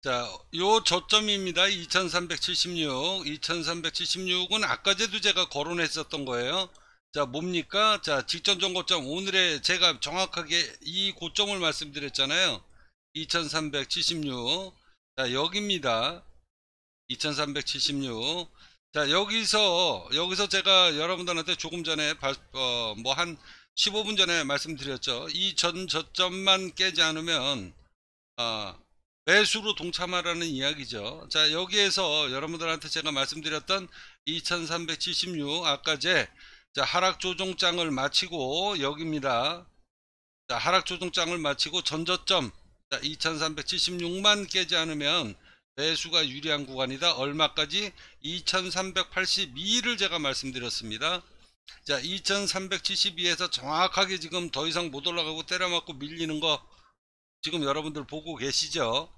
자, 요 저점입니다. 2376. 2376은 아까제도 제가 거론했었던 거예요. 자, 뭡니까? 자, 직전 정고점 오늘에 제가 정확하게 이 고점을 말씀드렸잖아요. 2376. 자, 여기입니다. 2376. 자, 여기서 여기서 제가 여러분들한테 조금 전에 어, 뭐 한 15분 전에 말씀드렸죠. 이 전 저점만 깨지 않으면 아 어, 매수로 동참하라는 이야기죠. 자 여기에서 여러분들한테 제가 말씀드렸던 2376 아까 제 하락 조정장을 마치고 여기입니다. 자, 하락 조정장을 마치고 전저점 2376만 깨지 않으면 매수가 유리한 구간이다. 얼마까지? 2382를 제가 말씀드렸습니다. 자, 2372에서 정확하게 지금 더 이상 못 올라가고 때려맞고 밀리는 거 지금 여러분들 보고 계시죠?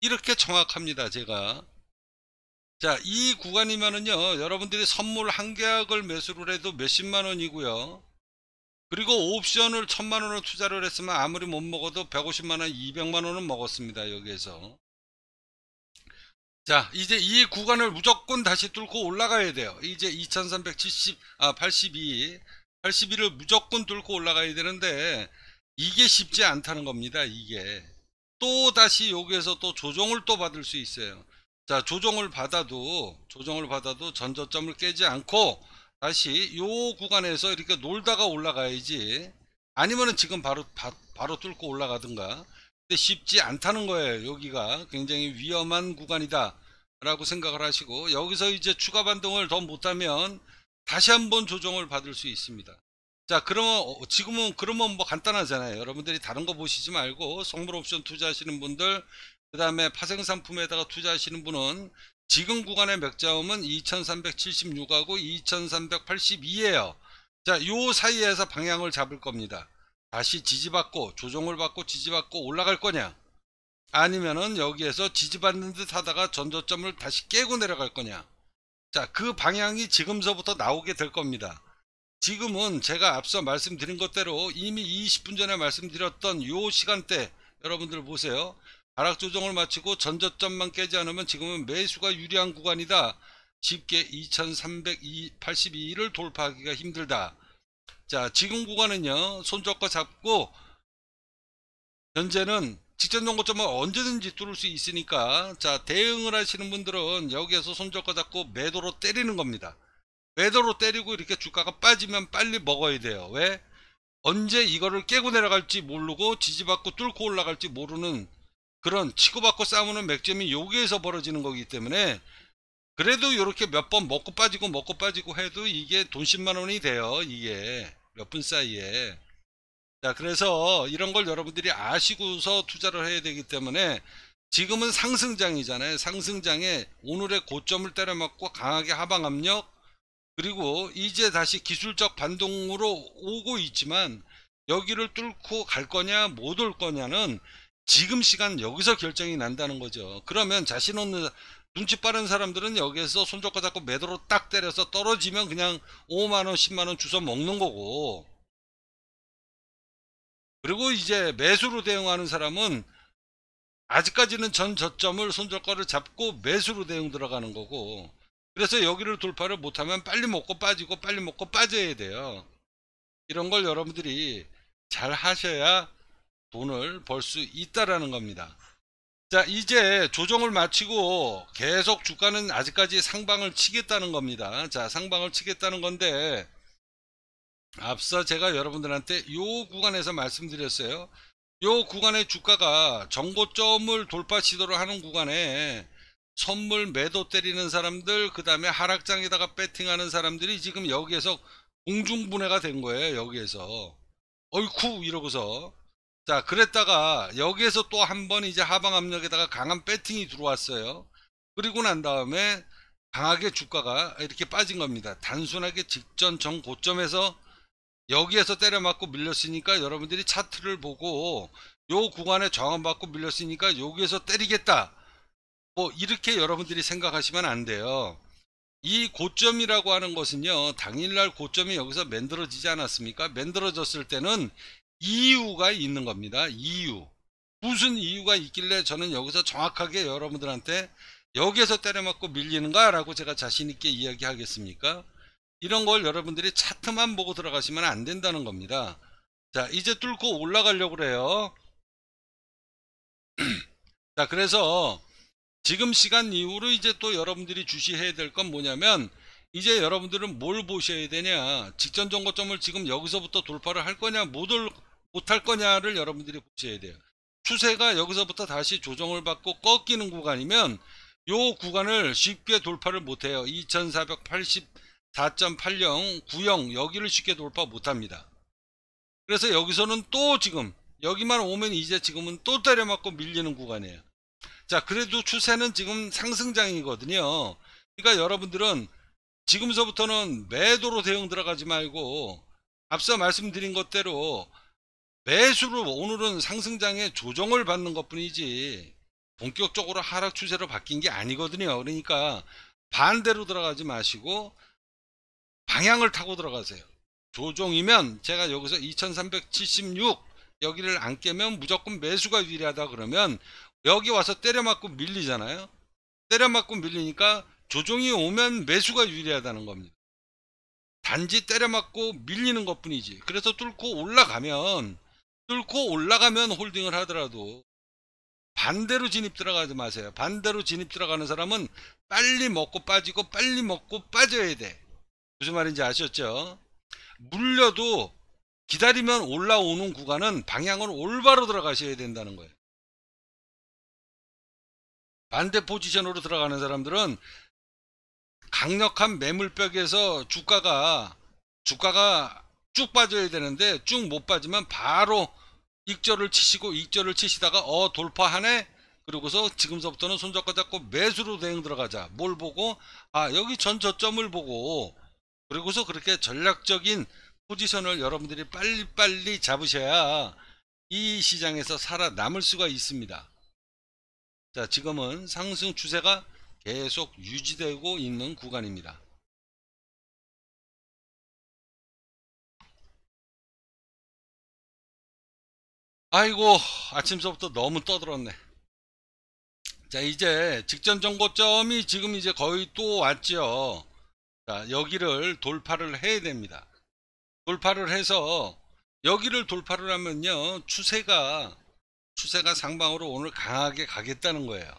이렇게 정확합니다. 제가. 자, 이 구간이면은요, 여러분들이 선물 한 계약을 매수를 해도 몇십만 원이고요. 그리고 옵션을 천만 원을 투자를 했으면 아무리 못 먹어도 150만 원, 200만 원은 먹었습니다. 여기에서. 자, 이제 이 구간을 무조건 다시 뚫고 올라가야 돼요. 이제 2370, 아, 82, 8 1을 무조건 뚫고 올라가야 되는데, 이게 쉽지 않다는 겁니다. 이게. 또 다시 여기에서 또 조정을 또 받을 수 있어요. 자, 조정을 받아도 조정을 받아도 전저점을 깨지 않고 다시 요 구간에서 이렇게 놀다가 올라가야지. 아니면은 지금 바로 바, 바로 뚫고 올라가든가. 근데 쉽지 않다는 거예요. 여기가 굉장히 위험한 구간이다. 라고 생각을 하시고 여기서 이제 추가 반동을더 못하면 다시 한번 조정을 받을 수 있습니다. 자 그러면 어, 지금은 그러면 뭐 간단하잖아요 여러분들이 다른 거 보시지 말고 선물 옵션 투자하시는 분들 그 다음에 파생상품에다가 투자하시는 분은 지금 구간의 맥자음은 2376하고 2382에요 자 요 사이에서 방향을 잡을 겁니다 다시 지지받고 조정을 받고 지지받고 올라갈 거냐 아니면은 여기에서 지지받는 듯 하다가 전조점을 다시 깨고 내려갈 거냐 자 그 방향이 지금서부터 나오게 될 겁니다 지금은 제가 앞서 말씀드린 것대로 이미 20분 전에 말씀드렸던 요 시간대 여러분들 보세요. 하락 조정을 마치고 전저점만 깨지 않으면 지금은 매수가 유리한 구간이다. 쉽게 2382를 돌파하기가 힘들다. 자 지금 구간은요 손잡고 잡고 현재는 직전 정고점은 언제든지 뚫을 수 있으니까 자 대응을 하시는 분들은 여기에서 손잡고 잡고 매도로 때리는 겁니다. 매도로 때리고 이렇게 주가가 빠지면 빨리 먹어야 돼요. 왜? 언제 이거를 깨고 내려갈지 모르고 지지받고 뚫고 올라갈지 모르는 그런 치고받고 싸우는 맥점이 여기에서 벌어지는 거기 때문에 그래도 이렇게 몇 번 먹고 빠지고 먹고 빠지고 해도 이게 돈 10만 원이 돼요. 이게 몇 분 사이에. 자, 그래서 이런 걸 여러분들이 아시고서 투자를 해야 되기 때문에 지금은 상승장이잖아요. 상승장에 오늘의 고점을 때려맞고 강하게 하방 압력 그리고 이제 다시 기술적 반동으로 오고 있지만 여기를 뚫고 갈 거냐 못 올 거냐는 지금 시간 여기서 결정이 난다는 거죠 그러면 자신 없는 눈치 빠른 사람들은 여기에서 손잡고 잡고 매도로 딱 때려서 떨어지면 그냥 5만원 10만원 주워 먹는 거고 그리고 이제 매수로 대응하는 사람은 아직까지는 전 저점을 손절거를 잡고 매수로 대응 들어가는 거고 그래서 여기를 돌파를 못하면 빨리 먹고 빠지고 빨리 먹고 빠져야 돼요. 이런 걸 여러분들이 잘 하셔야 돈을 벌 수 있다라는 겁니다. 자 이제 조정을 마치고 계속 주가는 아직까지 상방을 치겠다는 겁니다. 자 상방을 치겠다는 건데 앞서 제가 여러분들한테 이 구간에서 말씀드렸어요. 이 구간의 주가가 정고점을 돌파 시도를 하는 구간에 선물 매도 때리는 사람들 그 다음에 하락장에다가 배팅하는 사람들이 지금 여기에서 공중분해가 된 거예요 여기에서 얼쿠 이러고서 자 그랬다가 여기에서 또 한 번 이제 하방 압력에다가 강한 배팅이 들어왔어요 그리고 난 다음에 강하게 주가가 이렇게 빠진 겁니다 단순하게 직전 정 고점에서 여기에서 때려맞고 밀렸으니까 여러분들이 차트를 보고 요 구간에 저항받고 밀렸으니까 여기에서 때리겠다 뭐 이렇게 여러분들이 생각하시면 안 돼요. 이 고점이라고 하는 것은요. 당일날 고점이 여기서 만들어지지 않았습니까? 만들어졌을 때는 이유가 있는 겁니다. 이유. 무슨 이유가 있길래 저는 여기서 정확하게 여러분들한테 여기에서 때려맞고 밀리는가 라고 제가 자신있게 이야기하겠습니까? 이런 걸 여러분들이 차트만 보고 들어가시면 안 된다는 겁니다. 자 이제 뚫고 올라가려고 그래요. 자 그래서 지금 시간 이후로 이제 또 여러분들이 주시해야 될 건 뭐냐면 이제 여러분들은 뭘 보셔야 되냐 직전 정거점을 지금 여기서부터 돌파를 할 거냐 못할 거냐를 여러분들이 보셔야 돼요 추세가 여기서부터 다시 조정을 받고 꺾이는 구간이면 요 구간을 쉽게 돌파를 못해요 2484.80 구형 여기를 쉽게 돌파 못합니다 그래서 여기서는 또 지금 여기만 오면 이제 지금은 또 때려맞고 밀리는 구간이에요 자, 그래도 추세는 지금 상승장이거든요. 그러니까 여러분들은 지금서부터는 매도로 대응 들어가지 말고 앞서 말씀드린 것대로 매수로 오늘은 상승장에 조정을 받는 것 뿐이지 본격적으로 하락 추세로 바뀐 게 아니거든요. 그러니까 반대로 들어가지 마시고 방향을 타고 들어가세요. 조정이면 제가 여기서 2376 여기를 안 깨면 무조건 매수가 유리하다 그러면 여기 와서 때려맞고 밀리잖아요. 때려맞고 밀리니까 조종이 오면 매수가 유리하다는 겁니다. 단지 때려맞고 밀리는 것 뿐이지. 그래서 뚫고 올라가면, 뚫고 올라가면 홀딩을 하더라도 반대로 진입 들어가지 마세요. 반대로 진입 들어가는 사람은 빨리 먹고 빠지고 빨리 먹고 빠져야 돼. 무슨 말인지 아셨죠? 물려도 기다리면 올라오는 구간은 방향을 올바로 들어가셔야 된다는 거예요. 반대 포지션으로 들어가는 사람들은 강력한 매물벽에서 주가가 주가가 쭉 빠져야 되는데 쭉 못 빠지면 바로 익절을 치시고 익절을 치시다가 어 돌파하네 그리고서 지금서부터는 손잡고 잡고 매수로 대응 들어가자 뭘 보고 아 여기 전 저점을 보고 그리고서 그렇게 전략적인 포지션을 여러분들이 빨리빨리 잡으셔야 이 시장에서 살아남을 수가 있습니다 자, 지금은 상승 추세가 계속 유지되고 있는 구간입니다. 아이고 아침서부터 너무 떠들었네 자 이제 직전 정고점이 지금 이제 거의 또 왔죠 자 여기를 돌파를 해야 됩니다 돌파를 해서 여기를 돌파를 하면요 추세가 추세가 상방으로 오늘 강하게 가겠다는 거예요.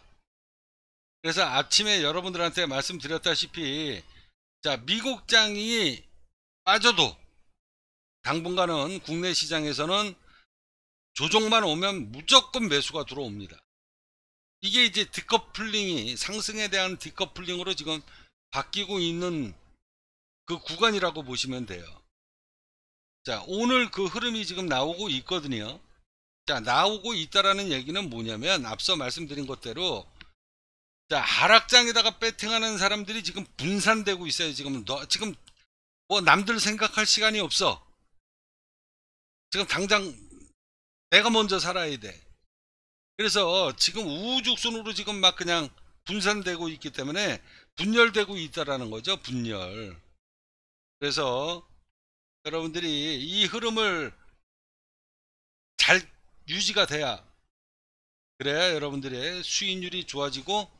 그래서 아침에 여러분들한테 말씀드렸다시피 자 미국장이 빠져도 당분간은 국내 시장에서는 조정만 오면 무조건 매수가 들어옵니다. 이게 이제 디커플링이 상승에 대한 디커플링으로 지금 바뀌고 있는 그 구간이라고 보시면 돼요. 자 오늘 그 흐름이 지금 나오고 있거든요. 자, 나오고 있다라는 얘기는 뭐냐면 앞서 말씀드린 것대로 자, 하락장에다가 배팅하는 사람들이 지금 분산되고 있어요. 지금 너 지금 뭐 남들 생각할 시간이 없어. 지금 당장 내가 먼저 살아야 돼. 그래서 지금 우후죽순으로 지금 막 그냥 분산되고 있기 때문에 분열되고 있다라는 거죠. 분열. 그래서 여러분들이 이 흐름을 잘 유지가 돼야 그래야 여러분들의 수익률이 좋아지고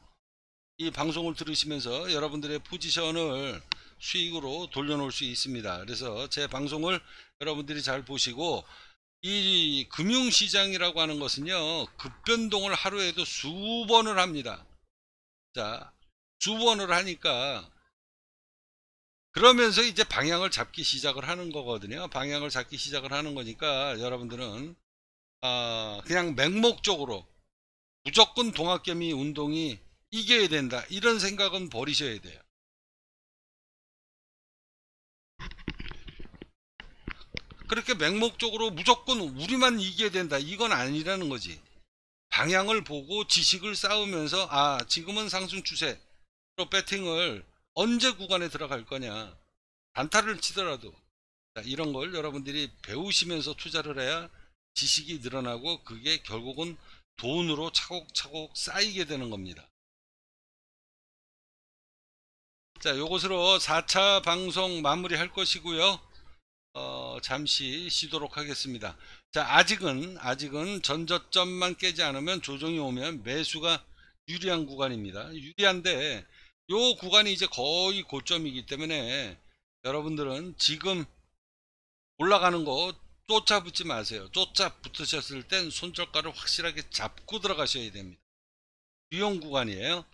이 방송을 들으시면서 여러분들의 포지션을 수익으로 돌려놓을 수 있습니다. 그래서 제 방송을 여러분들이 잘 보시고 이 금융시장이라고 하는 것은요 급변동을 하루에도 수 번을 합니다. 자, 수 번을 하니까 그러면서 이제 방향을 잡기 시작을 하는 거거든요. 방향을 잡기 시작을 하는 거니까 여러분들은 아, 그냥 맹목적으로 무조건 동학개미 운동이 이겨야 된다 이런 생각은 버리셔야 돼요 그렇게 맹목적으로 무조건 우리만 이겨야 된다 이건 아니라는 거지 방향을 보고 지식을 쌓으면서 아 지금은 상승 추세로 배팅을 언제 구간에 들어갈 거냐 단타를 치더라도 이런 걸 여러분들이 배우시면서 투자를 해야 지식이 늘어나고 그게 결국은 돈으로 차곡차곡 쌓이게 되는 겁니다. 자, 요것으로 4차 방송 마무리할 것이고요. 어, 잠시 쉬도록 하겠습니다. 자, 아직은 아직은 전저점만 깨지 않으면 조정이 오면 매수가 유리한 구간입니다. 유리한데 요 구간이 이제 거의 고점이기 때문에 여러분들은 지금 올라가는 거 쫓아붙지 마세요. 쫓아붙으셨을 땐 손절가를 확실하게 잡고 들어가셔야 됩니다. 유형 구간이에요.